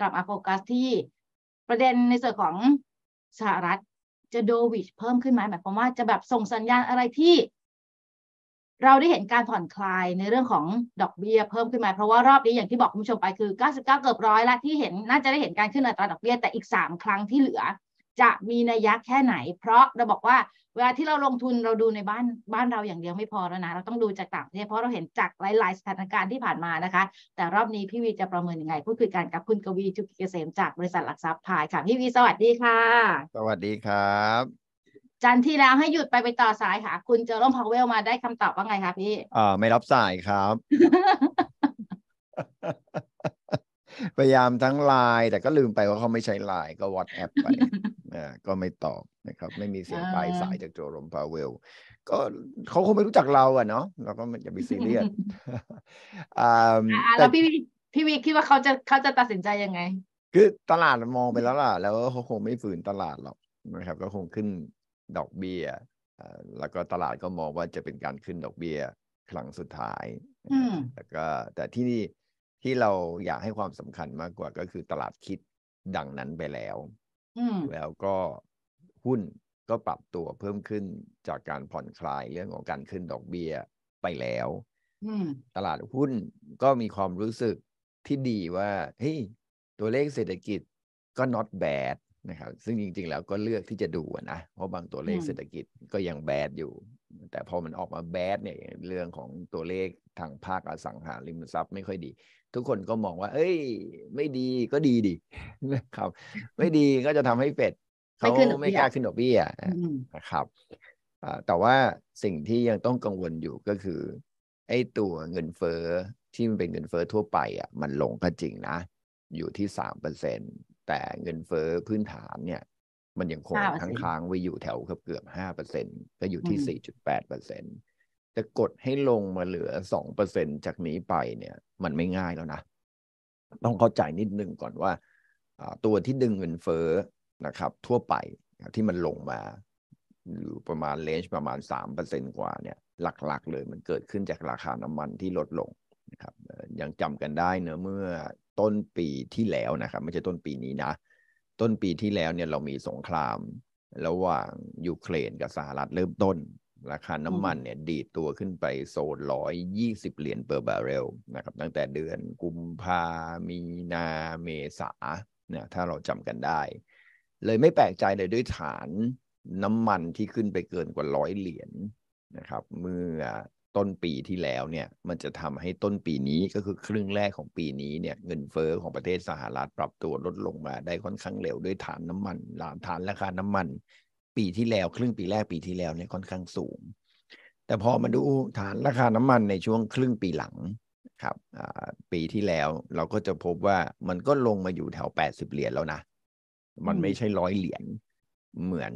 กลับมาโฟกัสที่ประเด็นในส่วนของสหรัฐจะโดวิช เพิ่มขึ้นไหมหมายความว่าจะแบบส่งสัญญาณอะไรที่เราได้เห็นการผ่อนคลายในเรื่องของดอกเบีย้ยเพิ่มขึ้นไหมเพราะว่ารอบนี้อย่างที่บอกคุณผู้ชมไปคือ 99 เกือบร้อยละที่เห็นน่าจะได้เห็นการขึ้นอัตราดอกเบีย้ยแต่อีก 3 ครั้งที่เหลือจะมีนัยยะแค่ไหน เพราะเราบอกว่าเวลาที่เราลงทุนเราดูในบ้านบ้านเราอย่างเดียวไม่พอแล้วนะ เราต้องดูจากต่างประเทศเพราะเราเห็นจากหลายๆสถานการณ์ที่ผ่านมานะคะ แต่รอบนี้พี่วีจะประเมินยังไงพูดคุยกันกับคุณกวีจุกเกษมจากบริษัทหลักทรัพย์พายค่ะ พี่วีสวัสดีค่ะ สวัสดีครับ จันที่แล้วให้หยุดไปไปต่อสายค่ะคุณเจอร์่มพาวเวลมาได้คำตอบว่าไงคะพี่อ่าไม่รับสายครับพยายามทั้งไลน์แต่ก็ลืมไปว่าเขาไม่ใช้ไลน์ก็วอตแอปไปก็ไม่ตอบนะครับ ไม่มีเสียงปลายสายจากโจรมพาเวลก็เขาคงไม่รู้จักเราอะเนาะเราก็อย่าไปซีเรียสอ่าแล้วพี่พี่วีคิดว่าเขาจะเขาจะตัดสินใจยังไง คือตลาดมองไปแล้วล่ะ แล้วเขาคงไม่ฝืนตลาดหรอกนะครับ ก็คงขึ้นดอกเบี้ยแล้วก็ตลาดก็มองว่าจะเป็นการขึ้นดอกเบี้ยครั้งสุดท้ายแล้วก็ แต่ที่นี่ที่เราอยากให้ความสำคัญมากกว่าก็คือตลาดคิดดังนั้นไปแล้วแล้วก็หุ้นก็ปรับตัวเพิ่มขึ้นจากการผ่อนคลายเรื่องของการขึ้นดอกเบี้ยไปแล้วตลาดหุ้นก็มีความรู้สึกที่ดีว่าเฮ้ยตัวเลขเศรษฐกิจก็ not bad นะครับซึ่งจริง ๆ แล้วก็เลือกที่จะดูนะ เพราะบางตัวเลขเศรษฐกิจก็ยังแบดอยู่ แต่พอมันออกมาแบด เนี่ย เรื่องของตัวเลขทางภาคอสังหาริมทรัพย์ไม่ค่อยดี ทุกคนก็มองว่า เอ้ย ไม่ดีก็ดีดีนะครับ ไม่ดีก็จะทำให้เฟดเขาไม่กล้าขึ้นดอกเบี้ยนะครับแต่ว่าสิ่งที่ยังต้องกังวลอยู่ก็คือ ไอ้ตัวเงินเฟ้อที่มันเป็นเงินเฟ้อทั่วไปอ่ะมันลงก็จริงนะ อยู่ที่สามเปอร์เซ็นแต่เงินเฟ้อพื้นฐานเนี่ย มันยังคงค้างค้างไว้อยู่แถวเกือบเกือบห้าเปอร์เซ็นก็อยู่ที่สี่จุดแปดเปอร์เซ็นต์จะกดให้ลงมาเหลือสองเปอร์เซ็นจากนี้ไปเนี่ยมันไม่ง่ายแล้วนะ ต้องเข้าใจนิดนึงก่อนว่า ตัวที่ดึงเงินเฟ้อนะครับทั่วไปที่มันลงมาอยู่ประมาณเลนจ์ประมาณสามเปอร์เซ็นกว่าเนี่ยหลัก ๆ เลยมันเกิดขึ้นจากราคาน้ำมันที่ลดลงนะครับยังจำกันได้เนอะเมื่อต้นปีที่แล้วนะครับไม่ใช่ต้นปีนี้นะ ต้นปีที่แล้วเนี่ยเรามีสงคราม ระหว่างยูเครนกับสหรัฐเริ่มต้นราคาน้ำมันเนี่ยดีดตัวขึ้นไปโซนร้อยยี่สิบเหรียญเปอร์บาร์เรลนะครับตั้งแต่เดือนกุมภามีนาเมษาเนี่ยถ้าเราจำกันได้ เลยไม่แปลกใจเลยด้วยฐานน้ำมันที่ขึ้นไปเกินกว่าร้อยเหรียญนะครับเมื่อต้นปีที่แล้วเนี่ยมันจะทำให้ต้นปีนี้ก็คือครึ่งแรกของปีนี้เนี่ยเงินเฟอ้อของประเทศสหรัฐปรับตัวลดลงมา ได้ค่อนข้างเร็วด้วยฐานน้ำมันฐานราคาน้ำมันปีที่แล้วครึ่งปีแรกปีที่แล้วเนี่ยค่อนข้างสูง แต่พอมาดูฐานราคาน้ำมันในช่วงครึ่งปีหลังครับปีที่แล้วเราก็จะพบว่ามันก็ลงมาอยู่แถวแปดสิบเหรียญแล้วนะ มันไม่ใช่ร้อยเหรียญเหมือน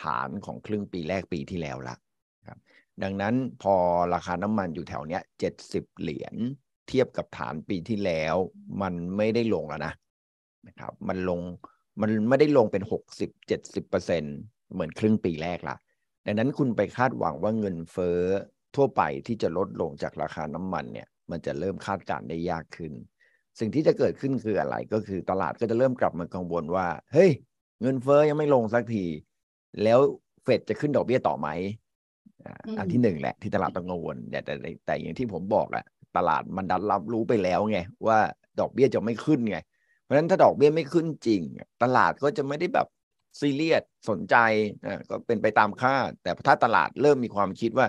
ฐานของครึ่งปีแรกปีที่แล้วละครับดังนั้นพอราคาน้ำมันอยู่แถวเนี้ยเจ็ดสิบเหรียญเทียบกับฐานปีที่แล้วมันไม่ได้ลงแล้วนะนะครับมันลงมันไม่ได้ลงเป็นหกสิบเจ็ดสิบเปอร์เซ็นเหมือนครึ่งปีแรกละดังนั้นคุณไปคาดหวังว่าเงินเฟ้อทั่วไปที่จะลดลงจากราคาน้ำมันเนี่ย มันจะเริ่มคาดการได้ยากขึ้น สิ่งที่จะเกิดขึ้นคืออะไรก็คือตลาดก็จะเริ่มกลับมากังวลว่าเฮ้ยเงินเฟ้อยังไม่ลงสักที แล้วเฟดจะขึ้นดอกเบี้ยต่อไหมอันที่หนึ่งแหละ ที่ตลาดต้องกังวลแต่แต่แต่อย่างที่ผมบอกอะตลาดมันดันรับรู้ไปแล้วไงว่าดอกเบี้ยจะไม่ขึ้นไง เพราะฉะนั้นถ้าดอกเบี้ยไม่ขึ้นจริง ตลาดก็จะไม่ได้แบบซีเรียสสนใจนะก็เป็นไปตามคาดแต่ถ้าตลาดเริ่มมีความคิดว่า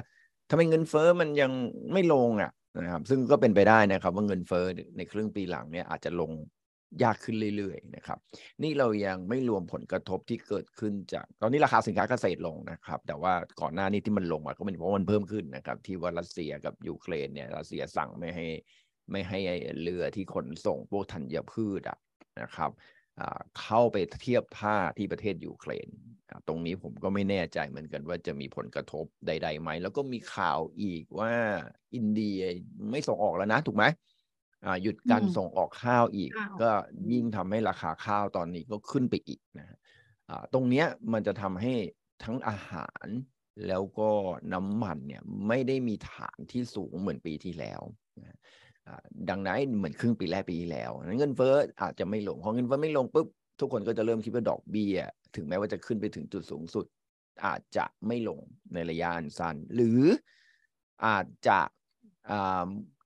ทำไมเงินเฟอ้อมันยังไม่ลงอ่ะนะครับ ซึ่งก็เป็นไปได้นะครับว่าเงินเฟอ้อในครึ่งปีหลังเนี่ยอาจจะลงยากขึ้นเรื่อย ๆ นะครับ นี่เรายังไม่รวมผลกระทบที่เกิดขึ้นจาก ตอนนี้ราคาสินค้าเกษตรลงนะครับ แต่ว่าก่อนหน้านี้ที่มันลงมาก็เป็นเพราะมันเพิ่มขึ้นนะครับที่ว่ารัสเซียกับยูเครนเนี่ยรัสเซียสั่งไม่ให้ไม่ให้เรือที่ขนส่งพวกธัญพืชอ่ะนะครับเข้าไปเทียบท่าที่ประเทศยูเครน ตรงนี้ผมก็ไม่แน่ใจเหมือนกันว่าจะมีผลกระทบใดๆไหม แล้วก็มีข่าวอีกว่าอินเดียไม่ส่งออกแล้วนะ ถูกไหม หยุดการส่งออกข้าวอีก ก็ยิ่งทำให้ราคาข้าวตอนนี้ก็ขึ้นไปอีกนะตรงนี้มันจะทำให้ทั้งอาหารแล้วก็น้ำมันเนี่ยไม่ได้มีฐานที่สูงเหมือนปีที่แล้วดังนั้นเหมือนครึ่งปีแรกปีที่แล้วนั้นเงินเฟ้ออาจจะไม่ลง พอเงินเฟ้อไม่ลงปุ๊บทุกคนก็จะเริ่มคิดว่าดอกเบี้ย ถึงแม้ว่าจะขึ้นไปถึงจุดสูงสุด อาจจะไม่ลงในระยะสั้น หรืออาจจะ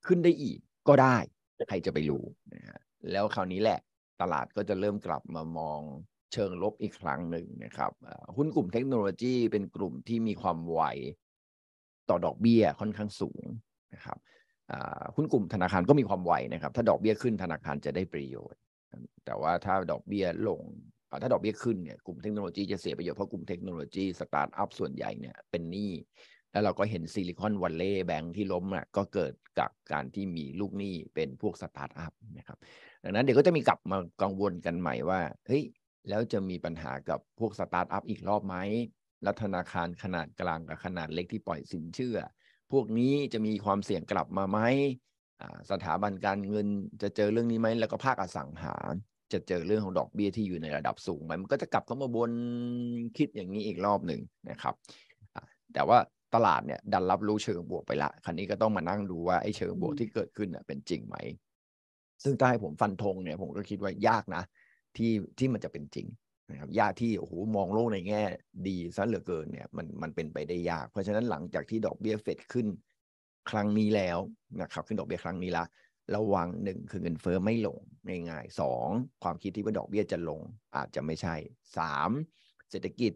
ขึ้นได้อีก ก็ได้ใครจะไปรู้นะฮะแล้วคราวนี้แหละตลาดก็จะเริ่มกลับมามองเชิงลบอีกครั้งหนึ่งนะครับหุ้นกลุ่มเทคโนโลยี เป็นกลุ่มที่มีความไวต่อดอกเบี้ยค่อนข้างสูงนะครับหุ้นกลุ่มธนาคารก็มีความไวนะครับ ถ้าดอกเบี้ยขึ้นธนาคารจะได้ประโยชน์ แต่ว่าถ้าดอกเบี้ยลง ถ้าดอกเบี้ยขึ้นเนี่ยกลุ่มเทคโนโลยีจะเสียประโยชน์ เพราะกลุ่มเทคโนโลยี สตาร์ทอัพส่วนใหญ่เนี่ยเป็นหนี้ แล้วเราก็เห็นซิลิคอนวัลเลย์แบงค์ที่ล้มอ่ะก็เกิดจากการที่มีลูกหนี้เป็นพวกสตาร์ทอัพนะครับ ดังนั้นเดี๋ยวก็จะมีกลับมากังวลกันใหม่ว่าเฮ้ยแล้วจะมีปัญหากับพวกสตาร์ทอัพอีกรอบไหมรัฐธนาคารขนาดกลางกับขนาดเล็กที่ปล่อยสินเชื่อพวกนี้จะมีความเสี่ยงกลับมาไหมสถาบันการเงินจะเจอเรื่องนี้ไหมแล้วก็ภาคอสังหาจะเจอเรื่องของดอกเบีย้ยที่อยู่ในระดับสูงไหมมันก็จะกลับเข้ามาบนคิดอย่างนี้อีกรอบหนึ่งนะครับแต่ว่าตลาดเนี่ยดันรับรู้เชิงบวกไปละคันนี้ก็ต้องมานั่งดูว่าไอ้เชิงบวกที่เกิดขึ้นเป็นจริงไหม ซึ่งถ้าให้ผมฟันธงเนี่ยผมก็คิดว่ายากนะที่ที่มันจะเป็นจริงนะครับยากที่โอ้โหมองโลกในแง่ดีซะเหลือเกินเนี่ยมันมันเป็นไปได้ยาก เพราะฉะนั้นหลังจากที่ดอกเบี้ยเฟดขึ้นครั้งนี้แล้วนะครับขึ้นดอกเบี้ยครั้งนี้ละระวังหนึ่งคือเงินเฟอ้อไม่ลงง่ายๆสองความคิดที่ว่าดอกเบี้ยจะลงอาจจะไม่ใช่สามเศรษฐกิจ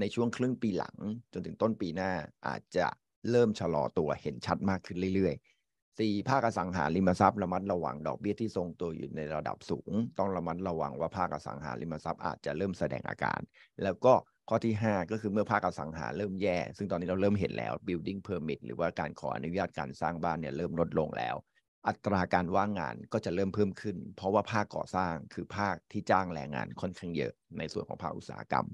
ในช่วงครึ่งปีหลังจนถึงต้นปีหน้าอาจจะเริ่มชะลอตัวเห็นชัดมากขึ้นเรื่อย ๆสี่ภาคอสังหาริมทรัพย์ ระมัดระวังดอกเบี้ยที่ทรงตัวอยู่ในระดับสูง ต้องระมัดระวังว่าภาคอสังหาริมทรัพย์อาจจะเริ่มแสดงอาการ แล้วก็ข้อที่ 5 ก็คือเมื่อภาคอสังหาเริ่มแย่ ซึ่งตอนนี้เราเริ่มเห็นแล้ว building permit หรือว่าการขออนุญาตการสร้างบ้านเนี่ยเริ่มลดลงแล้ว อัตราการว่างงานก็จะเริ่มเพิ่มขึ้น เพราะว่าภาคก่อสร้างคือภาคที่จ้างแรงงาน ค่อนข้างเยอะในส่วนของภาคอุตสาหกรรม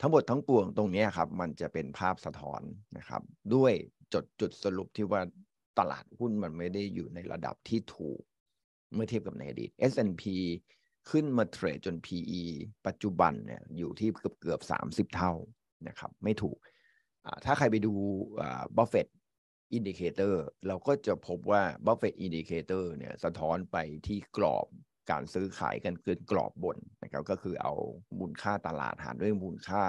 ทั้งหมดทั้งปวงตรงนี้ครับมันจะเป็นภาพสะท้อนนะครับ ด้วยจุดจุดสรุปที่ว่าตลาดหุ้นมันไม่ได้อยู่ในระดับที่ถูก เมื่อเทียบกับในอดีต S&P ขึ้นมาเทรดจน PE ปัจจุบันเนี่ยอยู่ที่เกือบเกือบสามสิบเท่านะครับไม่ถูกถ้าใครไปดูบัฟเฟตอินดิเคเตอร์เราก็จะพบว่าบัฟเฟตอินดิเคเตอร์เนี่ยสะท้อนไปที่กรอบการซื้อขายกันเกินกรอบบนนะครับก็คือเอามูลค่าตลาดหารด้วยมูลค่า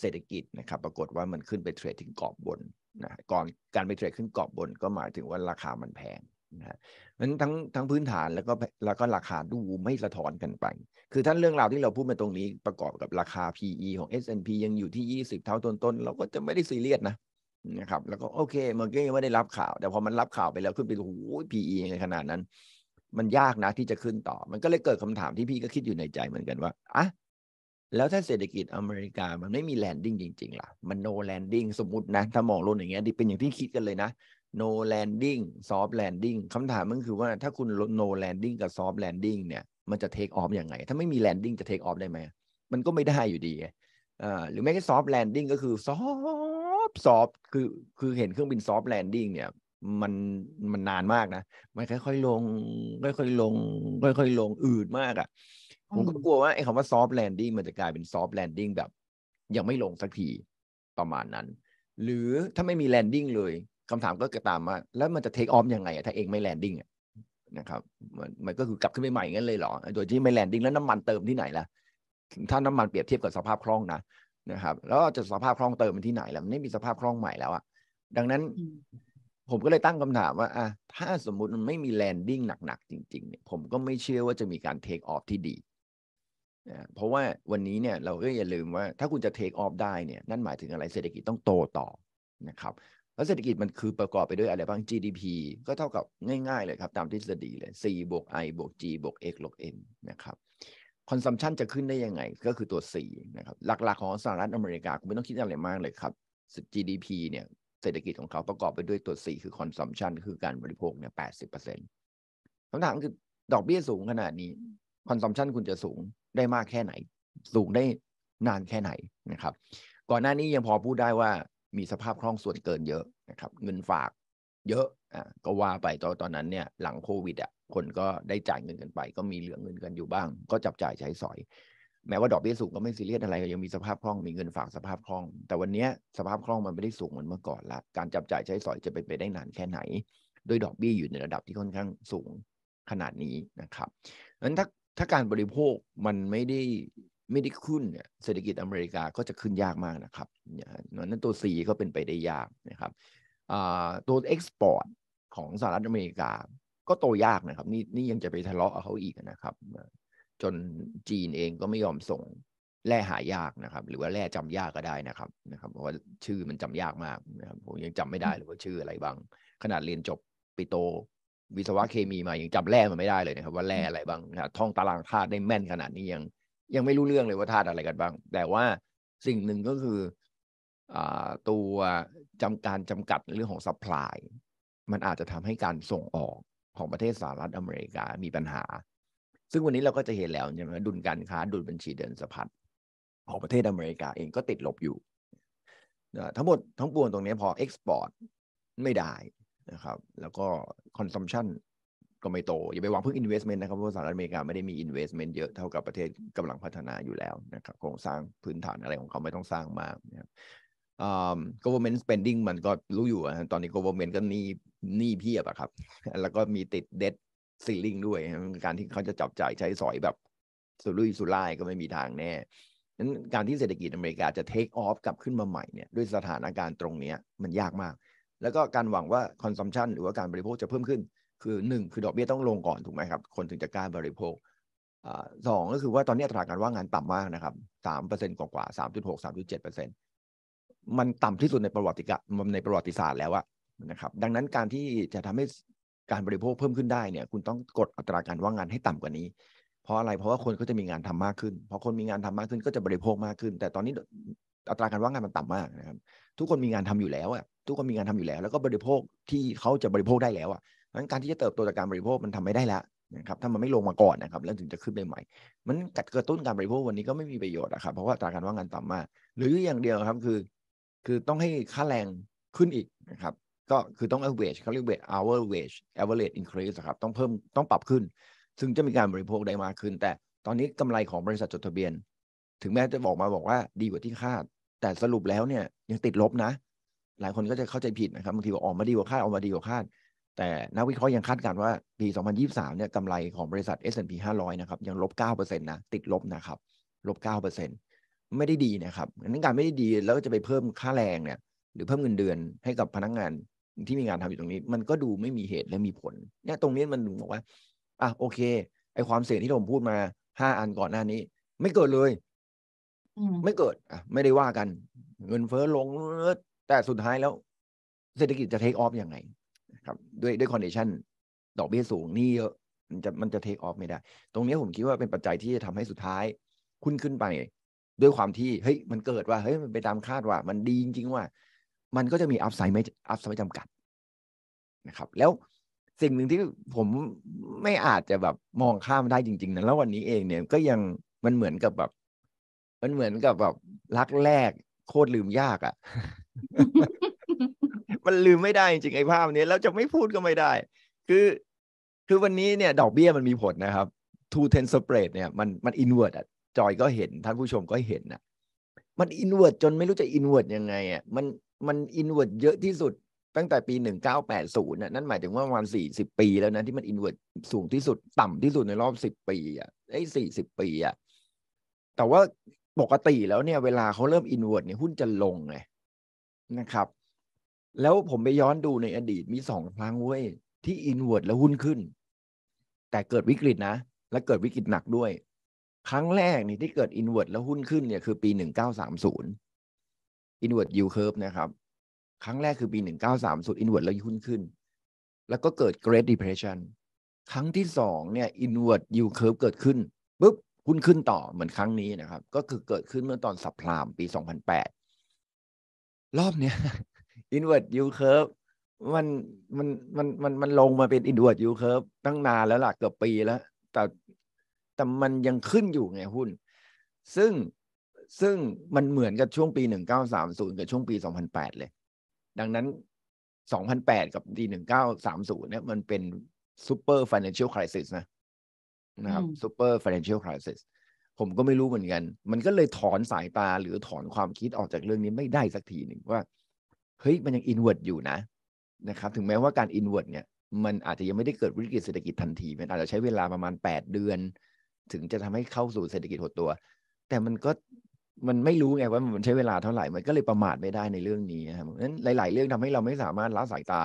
เศรษฐกิจนะครับปรากฏว่ามันขึ้นไปเทรดถึงกรอบบนนะก่อนการไปเทรดขึ้นกรอบบนก็หมายถึงว่าราคามันแพงนะะเพรานั้นทั้งทั้งพื้นฐานแล้วก็แล้วก็ราคาดูไม่สะท้อนกันไป คือท่านเรื่องราวที่เราพูดมาตรงนี้ประกอบกับราคา PE ของ S&P ยังอยู่ที่ 20 เท่าต้นๆ เราก็จะไม่ได้ซีเรียสนะนะครับ แล้วก็โอเคมันก็ยังไม่ได้รับข่าว แต่พอมันรับข่าวไปแล้วขึ้นไป โอ้โห PE ในขนาดนั้น มันยากนะที่จะขึ้นต่อ มันก็เลยเกิดคำถามที่พี่ก็คิดอยู่ในใจเหมือนกันว่าอ่ะแล้วถ้าเศรษฐกิจอเมริกามันไม่มีแลนดิ้งจริงๆล่ะ มันโนแลนดิ้งสมมตินะ ถ้ามองลงอย่างเงี้ยเป็นอย่างที่คิดกันเลยนะโนแลนดิ้งซอฟแลนดิ้งคำถามมันคือว่าถ้าคุณโนแลนดิ้งกับซอฟแลนดิ้งเนี่ยมันจะเทคออฟอย่างไงถ้าไม่มีแลนดิ้งจะเทคออฟได้ไหม มันก็ไม่ได้อยู่ดีอ่หรือไม่ก็ซอฟแลนดิ้งก็คือซอฟซอฟคือคือเห็นเครื่องบินซอฟแลนดิ้งเนี่ยมันมันนานมากนะ มันค่อยๆลง ค่อยๆลงค่อยๆลงอืดมากอะ่ะผมก็กลัวว่าไอ้คำว่าซอฟต์แลนดิ้งมันจะกลายเป็นซอฟต์แลนดิ้งแบบ ยังไม่ลงสักทีประมาณนั้น หรือถ้าไม่มีแลนดิ้งเลย คำถามก็กระตามมาแล้วมันจะเทคออฟยังไงถ้าเองไม่แลนดิ้งนะครับมันมันก็คือกลับขึ้นไปใหม่งั้นเลยเหรอโดยที่ไม่แลนดิ้งแล้วน้ำมันเติมที่ไหนล่ะถ้าน้ำมันเปรียบเทียบกับสภาพคล่องนะนะครับแล้วจะสภาพคล่องเติมมันที่ไหนล่ะมันไม่มีสภาพคล่องใหม่แล้วอะดังนั้นผมก็เลยตั้งคำถามว่าอ่ะถ้าสมมุติมันไม่มีแลนดิ้งหนักๆจริงๆเนี่ย ผมก็ไม่เชื่อว่าจะมีการเทคออฟที่ดีนะเพราะว่าวันนี้เนี่ย เราก็อย่าลืมว่าถ้าคุณจะเทคออฟได้เนี่ย นั่นหมายถึงอะไรเศรษฐกิจต้องโตต่อนะครับ แล้วเศรษฐกิจมันคือประกอบไปด้วยอะไรบ้าง GDP ก็เท่ากับง่ายๆเลยครับ ตามทฤษฎีเลย C บวก I บวก G บวก X ลบ N นะครับคอนซัมชันจะขึ้นได้ยังไง ก็คือตัว C นะครับหลักๆของสหรัฐอเมริกา คุณไม่ต้องคิดอะไรมากเลยครับ GDP เนี่ยเศรษฐกิจของเขาประกอบไปด้วยตัว C คือคอนซัมชันคือการบริโภคเนี่ย80%คำถามคือดอกเบี้ยสูงขนาดนี้คอนซัมชันคุณจะสูงได้มากแค่ไหน สูงได้นานแค่ไหนนะครับ ก่อนหน้านี้ยังพอพูดได้ว่ามีสภาพคล่องส่วนเกินเยอะนะครับ เงินฝากเยอะอ่ะก็ว่าไปตอนตอนนั้นเนี่ยหลังโควิดอ่ะคนก็ได้จ่ายเงินกันไป ก็มีเหลือเงินกันอยู่บ้าง ก็จับจ่ายใช้สอย แม้ว่าดอกเบี้ยสูงก็ไม่ซีเรียสอะไร ยังมีสภาพคล่องมีเงินฝากสภาพคล่อง แต่วันนี้สภาพคล่องมันไม่ได้สูงเหมือนเมื่อก่อนละการจับจ่ายใช้สอยจะเป็นไปได้นานแค่ไหน โดยดอกเบี้ยอยู่ในระดับที่ค่อนข้างสูงขนาดนี้นะครับงั้นถ้าถ้าการบริโภคมันไม่ได้ไม่ได้ขึ้นเนี่ยเศรษฐกิจอเมริกาก็จะขึ้นยากมากนะครับนั้นตัว C ก็เป็นไปได้ยากนะครับตัวเอ็กซ์พอร์ตของสหรัฐอเมริกาก็โตยากนะครับ นี่นี่ยังจะไปทะเลาะเขาอีกนะครับ จนจีนเองก็ไม่ยอมส่งแร่หายากนะครับ หรือว่าแร่จำยากก็ได้นะครับนะครับ เพราะว่าชื่อมันจำยากมากนะครับผมยังจำไม่ได้เลยว่าชื่ออะไรบางขนาดเรียนจบปีโตวิศวะเคมีมายังจำแร่มันไม่ได้เลยนะครับ ว่าแร่อะไรบ้างท่องตารางธาตุได้แม่นขนาดนี้ยังยังไม่รู้เรื่องเลยว่าธาตุอะไรกันบ้าง แต่ว่าสิ่งหนึ่งก็คืออ่าตัวจำการจำกัดเรื่องของสัปปายมันอาจจะทำให้การส่งออกของประเทศสหรัฐอเมริกามีปัญหา ซึ่งวันนี้เราก็จะเห็นแล้วใช่ไหมดุลการค้าดุลบัญชีเดินสะพัด ของประเทศอเมริกาเองก็ติดลบอยู่ทั้งหมดทั้งปวงตรงนี้พอเอ็กซ์พอร์ตไม่ได้ะครับแล้วก็คอน s u m p t i o n ก็ไม่โต อย่าไปหวังพึ่ง investment นะครับเพราะสหรัฐอเมริกาไม่ได้มี investment เยอะเท่ากับประเทศกำลังพัฒนาอยู่แล้วนะครับโครงสร้างพื้นฐานอะไรของเขาไม่ต้องสร้างมากนะครับ government spending มันก็รู้อยู่ตอนนี้ government ก็นี่นี่เพียบอะครับ แล้วก็มีติด debt ceiling ด้วยการที่เขาจะจับจ่ายใช้สอยแบบสุรุ่ยสุร่ายก็ไม่มีทางแน่นั้นการที่เศรษฐกิจอเมริกาจะ take off กลับขึ้นมาใหม่เนี่ยด้วยสถานการณ์ตรงนี้มันยากมากแล้วก็การหวังว่าคอนซัมชันหรือว่าการบริโภคจะเพิ่มขึ้น คือหนึ่งคือดอกเบี้ยต้องลงก่อนถูกไหมครับ คนถึงจะกล้าบริโภคสองก็คือว่าตอนนี้อัตราการว่างงานต่ำมากนะครับสามเปอร์เซ็นต์กว่าสามจุดหกสามจุดเจ็ดเปอร์เซ็นต์มันต่ำที่สุดในประวัติกาในประวัติศาสตร์แล้วอะนะครับ ดังนั้นการที่จะทำให้การบริโภคเพิ่มขึ้นได้เนี่ย คุณต้องกดอัตราการว่างงานให้ต่ำกว่านี้ เพราะอะไรเพราะว่าคนก็จะมีงานทำมากขึ้นพอคนมีงานทำมากขึ้นก็จะบริโภคมากขึ้น แต่ตอนนี้อัตราการว่างงานมันต่ำมากนะครับ ทุกคนมีงานทำอยู่แล้วอ่ะทุกคนมีงานทำอยู่แล้วแล้วก็บริโภคที่เขาจะบริโภคได้แล้วอ่ะงั้นการที่จะเติบโตจากการบริโภคมันทำไม่ได้ละนะครับถ้ามันไม่ลงมาก่อนนะครับแล้วถึงจะขึ้นไปใหม่ มันกัดกระตุ้นการบริโภควันนี้ก็ไม่มีประโยชน์นะครับเพราะว่าอัตราการว่างงานต่ำมาก หรืออย่างเดียวครับคือ คือต้องให้ค่าแรงขึ้นอีกนะครับก็คือต้อง average เขาเรียก wage hour wage average increase ครับต้องเพิ่มต้องปรับขึ้น ซึ่งจะมีการบริโภคได้มากขึ้น แต่ตอนนี้กำไรของบริษัทจดทะเบียนถึงแม้จะบอกมาบอกว่าดีกว่าที่คาดแต่สรุปแล้วเนี่ยยังติดลบนะ หลายคนก็จะเข้าใจผิดนะครับบางทีบอกออกมาดีกว่าคาดออกมาดีกว่าคาด แต่นักวิเคราะห์ยังคาดการณ์ว่าปี2023เนี่ยกำไรของบริษัท S&P 500 นะครับ ยังลบ9%นะติดลบนะครับลบ9%ไม่ได้ดีนะครับนั้นการไม่ได้ดีแล้วก็จะไปเพิ่มค่าแรงเนี่ย หรือเพิ่มเงินเดือนให้กับพนักงงานที่มีงานทำอยู่ตรงนี้ มันก็ดูไม่มีเหตุและมีผล เนี่ย ตรงนี้มันถึงบอกว่าอ่ะโอเคไอความเสี่ยงที่ผมพูดมา5อันก่อนหน้านี้ ไม่เกิดเลยไม่เกิดอ่ะ ไม่ได้ว่ากัน เงินเฟ้อลงแต่สุดท้ายแล้ว เศรษฐกิจจะเทคออฟยังไงครับด้วยด้วยคอนดิชันดอกเบี้ยสูง นี่เยอะ มันจะมันจะเทคออฟไม่ได้ ตรงนี้ผมคิดว่าเป็นปัจจัยที่จะทำให้สุดท้าย คุณขึ้นไป ด้วยความที่เฮ้ย มันเกิดว่าเฮ้ยมันไปตามคาดว่า มันดีจริง ๆ ว่า มันก็จะมีอัพไซด์ไม่อัพไซด์ไม่จำกัด นะครับ แล้วสิ่งหนึ่งที่ผมไม่อาจจะแบบมองข้ามได้จริง ๆนะแล้ววันนี้เองเนี่ยก็ยังมันเหมือนกับแบบมันเหมือนกับแบบรักแรกโคตรลืมยากอะ่ะ มันลืมไม่ได้จริงไอ้ภาพนี้ แล้วจะไม่พูดก็ไม่ได้ คือ คือวันนี้เนี่ย ดอกเบี้ยมันมีผลนะครับ two ten spread เนี่ยมันมันอินเวอร์ตอ่ะ จอยก็เห็น ท่านผู้ชมก็เห็นนะมันอินเวอร์ตจนไม่รู้จะอินเวอร์ตยังไงอ่ะ มันมันอินเวอร์ตเยอะที่สุด ตั้งแต่ปี 1980น่ะนั่นหมายถึงว่าประมาณ40 ปีแล้วนะ ที่มันอินเวอร์ตสูงที่สุดต่ำที่สุดในรอบ10ปีอ่ะไอ้40ปีอ่ะแต่ว่าปกติแล้วเนี่ยเวลาเขาเริ่มอินเวอร์ดเนี่ยหุ้นจะลงไงนะครับ แล้วผมไปย้อนดูในอดีตมีสองครั้งเว้ยที่อินเวอร์ดแล้วหุ้นขึ้น แต่เกิดวิกฤตนะ และเกิดวิกฤตหนักด้วย ครั้งแรกนี่ที่เกิดอินเวอร์ดแล้วหุ้นขึ้นเนี่ยคือ ปีหนึ่งเก้าสามศูนย์อินเวอร์ดยูเคิร์ฟนะครับครั้งแรกคือปีหนึ่งเก้าสามศูนย์อินเวอร์ดแล้วหุ้นขึ้น แล้วก็เกิดเกรดดิเพรสชันครั้งที่สองเนี่ยอินเว r ร์ i ยูเคิร์ฟเกิดขึ้นปุ๊บุ้นขึ้นต่อเหมือนครั้งนี้นะครับ ก็คือเกิดขึ้นเมื่อตอนสับพรามปี 2008 รอบเนี้ยอินเว d y ์ยูเคิร์ฟมันมันมันมันมันลงมาเป็นอินเวอร์ยูเคิร์ฟตั้งนานแล้วล่ะ เกือบปีแล้ว แต่แต่มันยังขึ้นอยู่ไงหุ้น ซึ่งซึ่งมันเหมือนกับช่วงปี 1930 กับช่วงปี 2008 เลย ดังนั้น 2008 กับปี1930เนี่ย มันเป็นซูเปอร์ฟินแลนเชียลคริสนะนะครับ super financial crisis ผมก็ไม่รู้เหมือนกัน มันก็เลยถอนสายตาหรือถอนความคิดออกจากเรื่องนี้ไม่ได้สักทีหนึ่งว่า เฮ้ย มันยัง inward อยู่นะนะครับถึงแม้ว่าการ inward เนี่ย มันอาจจะยังไม่ได้เกิดวิกฤตเศรษฐกิจทันที มันอาจจะใช้เวลาประมาณแปดเดือน ถึงจะทำให้เข้าสู่เศรษฐกิจหดตัว แต่มันก็มันไม่รู้ไงว่ามันใช้เวลาเท่าไหร่ มันก็เลยประมาทไม่ได้ในเรื่องนี้นะครับนั้นหลายๆ เรื่องทำให้เราไม่สามารถละสายตา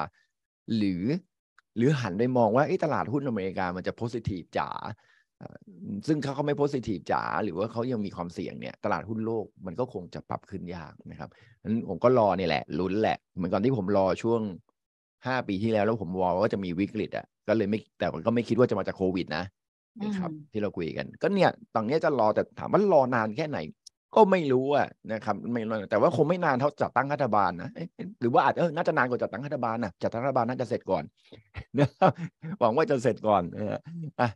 หรือหรือหันไปมองว่าตลาดหุ้นอเมริกามันจะโพสิทีฟจ๋าซึ่งเขาเขาไม่โพสิทีฟจ๋าหรือว่าเขายังมีความเสี่ยงเนี่ย ตลาดหุ้นโลกมันก็คงจะปรับขึ้นยากนะครับนั้นผมก็รอนี่แหละลุ้นแหละ เหมือนก่อนที่ผมรอช่วงห้าปีที่แล้วแล้วผมวอว่าจะมีวิกฤตอ่ะก็เลยไม่แต่มก็ไม่คิดว่าจะมาจากโควิดนะครับที่เราคุยกัน ก็เนี่ยตอนนี้จะรอแต่ถามว่ารอนานแค่ไหนก็ไม่รู้อะนะครับไม่รู้ แต่ว่าคงไม่นานเท่าจัดตั้งรัฐบาลนะหรือว่าอาจจะน่าจะนานกว่าจัดตั้งรัฐบาลนะจัดตั้งรัฐบาลน่าจะเสร็จก่อนนะครับหวังว่าจะเสร็จก่อนอ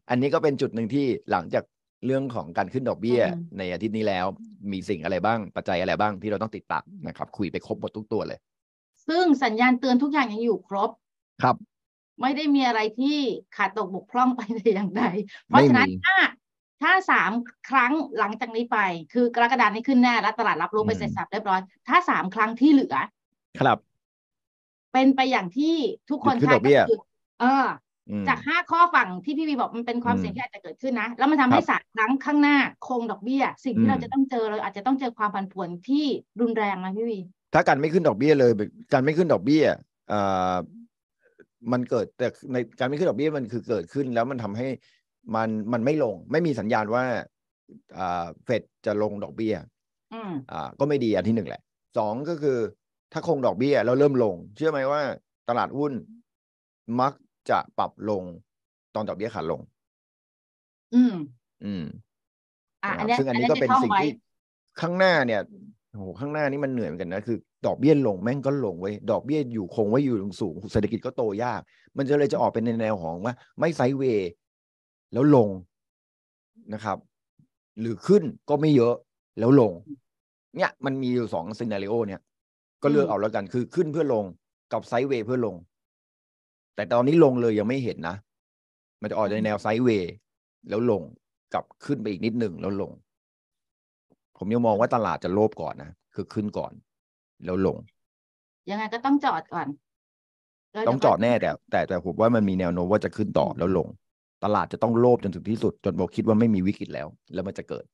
อันนี้ก็เป็นจุดหนึ่งที่หลังจากเรื่องของการขึ้นดอกเบี้ยในอาทิตย์นี้แล้ว มีสิ่งอะไรบ้างปัจจัยอะไรบ้างที่เราต้องติดตามนะครับ คุยไปครบหมดทุกตัวเลย ซึ่งสัญญาณเตือนทุกอย่างยังอยู่ครบ ครับ ไม่ได้มีอะไรที่ขาดตกบกพร่องไปแต่อย่างใดเพราะฉะนั้นถ้าถ้าสามครั้งหลังจากนี้ไป คือกรกฎาคมนี้ขึ้นแน่และตลาดรับรู้ไปเสร็จสับเรียบร้อยถ้าสามครั้งที่เหลือครับ เป็นไปอย่างที่ทุกคนคาดก็คือเออ จากห้าข้อฝั่งที่พี่วีบอกมันเป็นความเสี่ยงที่อาจจะเกิดขึ้นนะแล้วมันทำให้สามครั้งข้างหน้าคงดอกเบี้ย สิ่งที่เราจะต้องเจอเราอาจจะต้องเจอความผันผวนที่รุนแรงนะพี่วีถ้าการไม่ขึ้นดอกเบี้ยเลยการไม่ขึ้นดอกเบี้ยอ่ามันเกิดแต่ในการไม่ขึ้นดอกเบี้ยมันคือเกิดขึ้น แล้วมันทำให้มันมันไม่ลง ไม่มีสัญญาณว่าเฟดจะลงดอกเบี้ยอ่าก็ไม่ดีอันที่หนึ่งแหละสองก็คือถ้าคงดอกเบี้ยเราเริ่มลงเชื่อไหมว่าตลาดหุ้นมักจะปรับลงตอนดอกเบี้ยขาลง อืมอืมอ่าซึ่งอันนี้ก็เป็นสิ่งที่ข้างหน้าเนี่ยโอ้โหข้างหน้านี่มันเหนื่อยเหมือนกันนะคือดอกเบี้ยลง แม่งก็ลงไว้ดอกเบี้ยอยู่คงไว้อยู่สูงเศรษฐกิจก็โตยาก มันจะเลยจะออกเป็นในแนวของว่าไม่ไซด์เวแล้วลงนะครับ หรือขึ้นก็ไม่เยอะแล้วลง เนี่ย มันมีอยู่สองซีนารีโอเนี่ย ก็เลือกเอาแล้วกันคือขึ้นเพื่อลงกับไซด์เวย์เพื่อลง แต่ตอนนี้ลงเลยยังไม่เห็นนะ มันจะออกในแนวไซด์เวย์ แล้วลงกับขึ้นไปอีกนิดหนึ่งแล้วลง ผมยังมองว่าตลาดจะโลภก่อนนะ คือขึ้นก่อน แล้วลงยังไงก็ต้องจอดก่อน ต้องจอดแน่แต่ แต่แต่ผมว่ามันมีแนวโน้มว่าจะขึ้นต่อแล้วลงตลาดจะต้องโลภจนถึงที่สุดจนโบคิดว่าไม่มีวิกฤตแล้ว แล้วมันจะเกิด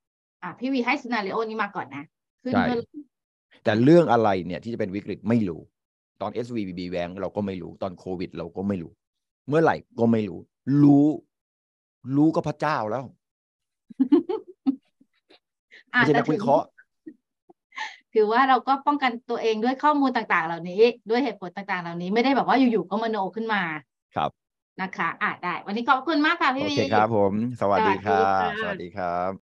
อ่ะพี่วีให้สนารีโอนี้มาก่อนนะขึ้นใช่แต่เรื่องอะไรเนี่ยที่จะเป็นวิกฤตไม่รู้ตอน SVB แวงเราก็ไม่รู้ตอนโควิดเราก็ไม่รู้ เมื่อไหร่ก็ไม่รู้ รู้ รู้ก็พระเจ้าแล้วอาจจะุ่ยเคาะถือว่าเราก็ป้องกันตัวเองด้วยข้อมูลต่าง ๆ เหล่านี้ด้วยเหตุผลต่างๆ เหล่านี้ไม่ได้แบบว่าอยู่ๆก็มโนขึ้นมา ครับนะคะอ่าได้ วันนี้ขอบคุณมากค่ะพี่วีโอเคครับผม สวัสดีครับ สวัสดีครับ